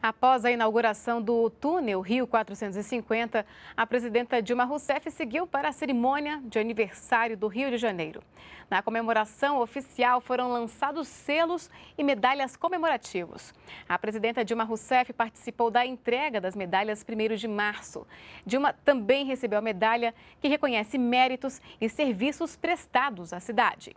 Após a inauguração do túnel Rio 450, a presidenta Dilma Rousseff seguiu para a cerimônia de aniversário do Rio de Janeiro. Na comemoração oficial foram lançados selos e medalhas comemorativos. A presidenta Dilma Rousseff participou da entrega das medalhas 1 de março. Dilma também recebeu a medalha que reconhece méritos e serviços prestados à cidade.